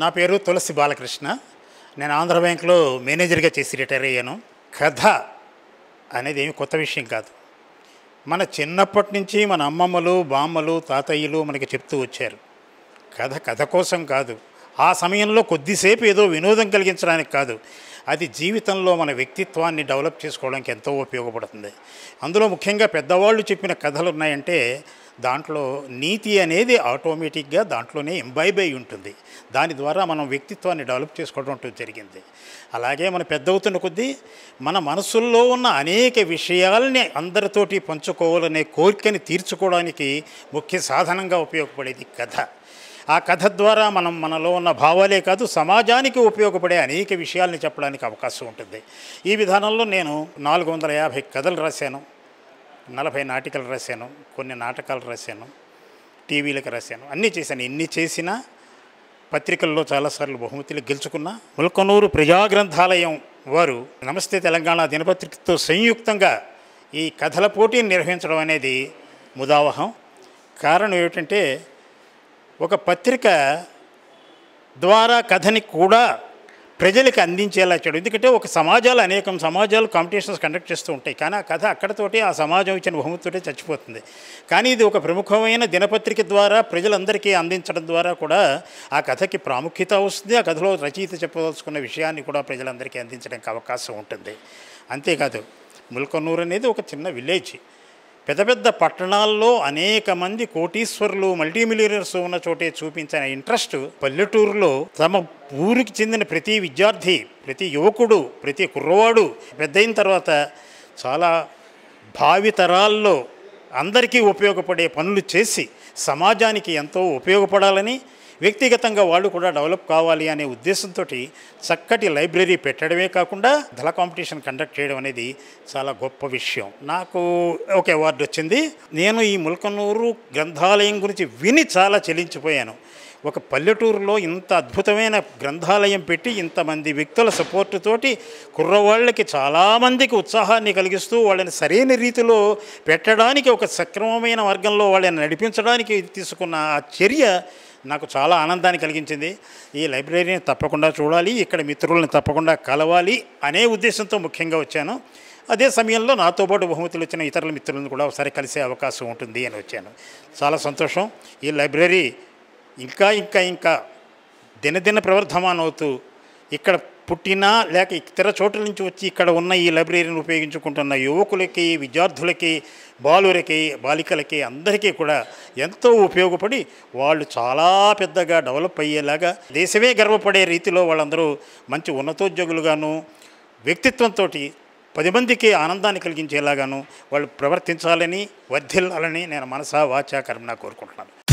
నా పేరు తులసి బాలకృష్ణ నేను ఆంధ్ర బ్యాంక్లో మేనేజర్గా చేసి రిటైర్ అయ్యాను కథ అనేది ఏమి కొత్త విషయం కాదు మన చిన్నప్పటి నుంచి మన అమ్మమ్మలు బామ్మలు తాతయ్యలు మనకి చెప్తూ వచ్చారు కథ కథ కోసం కాదు ఆ సమయంలో కొద్దిసేపు ఏదో వినోదం కలిగించడానికి కాదు అది జీవితంలో మన వ్యక్తిత్వాన్ని డెవలప్ చేసుకోవడానికి ఎంతో ఉపయోగపడుతుంది అందులో ముఖ్యంగా పెద్దవాళ్ళు చెప్పిన కథలు ఉన్నాయంటే దాంట్లో నీతి అనేది ఆటోమేటిక్గా దాంట్లోనే ఎంబైబ్ అయి ఉంటుంది దాని ద్వారా మనం వ్యక్తిత్వాన్ని డెవలప్ చేసుకోవడం జరిగింది అలాగే మనం పెద్ద అవుతున్న కొద్దీ మన మనసుల్లో ఉన్న అనేక విషయాలని అందరితోటి పంచుకోవాలనే కోరికని తీర్చుకోవడానికి ముఖ్య సాధనంగా ఉపయోగపడేది కథ ఆ కథ ద్వారా మనం మనలో ఉన్న భావాలే కాదు సమాజానికి ఉపయోగపడే అనేక విషయాల్ని చెప్పడానికి అవకాశం ఉంటుంది ఈ విధానంలో నేను నాలుగు వందల యాభై కథలు రాశాను నలభై నాటికలు రాశాను కొన్ని నాటకాలు రాశాను టీవీలకు రాశాను అన్నీ చేశాను ఎన్ని చేసినా పత్రికల్లో చాలాసార్లు బహుమతులు గెలుచుకున్న ములకనూరు ప్రజాగ్రంథాలయం వారు నమస్తే తెలంగాణ దినపత్రికతో సంయుక్తంగా ఈ కథల పోటీని నిర్వహించడం అనేది ముదావహం కారణం ఏమిటంటే ఒక పత్రిక ద్వారా కథని కూడా ప్రజలకు అందించేలా చేయడం ఎందుకంటే ఒక సమాజాలు అనేకం సమాజాలు కాంపిటీషన్స్ కండక్ట్ చేస్తూ ఉంటాయి కానీ ఆ కథ అక్కడతోటి ఆ సమాజం ఇచ్చిన బహుమతితోటే చచ్చిపోతుంది కానీ ఇది ఒక ప్రముఖమైన దినపత్రిక ద్వారా ప్రజలందరికీ అందించడం ద్వారా కూడా ఆ కథకి ప్రాముఖ్యత వస్తుంది ఆ కథలో రచయిత చెప్పదలుచుకున్న విషయాన్ని కూడా ప్రజలందరికీ అందించడానికి అవకాశం ఉంటుంది అంతేకాదు ముల్కన్నూరు అనేది ఒక చిన్న విలేజ్ పెద్ద పెద్ద పట్టణాల్లో అనేక మంది కోటీశ్వరులు మల్టీ ఉన్న చోటే చూపించిన ఇంట్రెస్ట్ పల్లెటూరులో తమ ఊరికి చెందిన ప్రతి విద్యార్థి ప్రతి యువకుడు ప్రతి కుర్రవాడు పెద్ద తర్వాత చాలా భావితరాల్లో అందరికీ ఉపయోగపడే పనులు చేసి సమాజానికి ఎంతో ఉపయోగపడాలని వ్యక్తిగతంగా వాళ్ళు కూడా డెవలప్ కావాలి అనే ఉద్దేశంతో చక్కటి లైబ్రరీ పెట్టడమే కాకుండా ధల కాంపిటీషన్ కండక్ట్ చేయడం అనేది చాలా గొప్ప విషయం నాకు ఒక అవార్డు వచ్చింది నేను ఈ ములకనూరు గ్రంథాలయం గురించి విని చాలా చెల్లించిపోయాను ఒక పల్లెటూరులో ఇంత అద్భుతమైన గ్రంథాలయం పెట్టి ఇంతమంది వ్యక్తుల సపోర్టు తోటి కుర్రవాళ్ళకి చాలామందికి ఉత్సాహాన్ని కలిగిస్తూ వాళ్ళని సరైన రీతిలో పెట్టడానికి ఒక సక్రమమైన మార్గంలో వాళ్ళని నడిపించడానికి తీసుకున్న ఆ చర్య నాకు చాలా ఆనందాన్ని కలిగించింది ఈ లైబ్రరీని తప్పకుండా చూడాలి ఇక్కడ మిత్రులను తప్పకుండా కలవాలి అనే ఉద్దేశంతో ముఖ్యంగా వచ్చాను అదే సమయంలో నాతో పాటు బహుమతులు వచ్చిన ఇతరుల మిత్రులను కూడా ఒకసారి కలిసే అవకాశం ఉంటుంది అని వచ్చాను చాలా సంతోషం ఈ లైబ్రరీ ఇంకా ఇంకా ఇంకా దినదిన ప్రవర్ధమానవుతూ ఇక్కడ పుట్టినా లేక ఇతర చోట్ల నుంచి వచ్చి ఇక్కడ ఉన్న ఈ లైబ్రరీని ఉపయోగించుకుంటున్న యువకులకి విద్యార్థులకి బాలురికి బాలికలకి అందరికీ కూడా ఎంతో ఉపయోగపడి వాళ్ళు చాలా పెద్దగా డెవలప్ అయ్యేలాగా దేశమే గర్వపడే రీతిలో వాళ్ళందరూ మంచి ఉన్నతోద్యోగులుగాను వ్యక్తిత్వంతో పది మందికి ఆనందాన్ని కలిగించేలాగాను వాళ్ళు ప్రవర్తించాలని వర్ధిల్లాలని నేను మనసా వాచా కర్మన కోరుకుంటున్నాను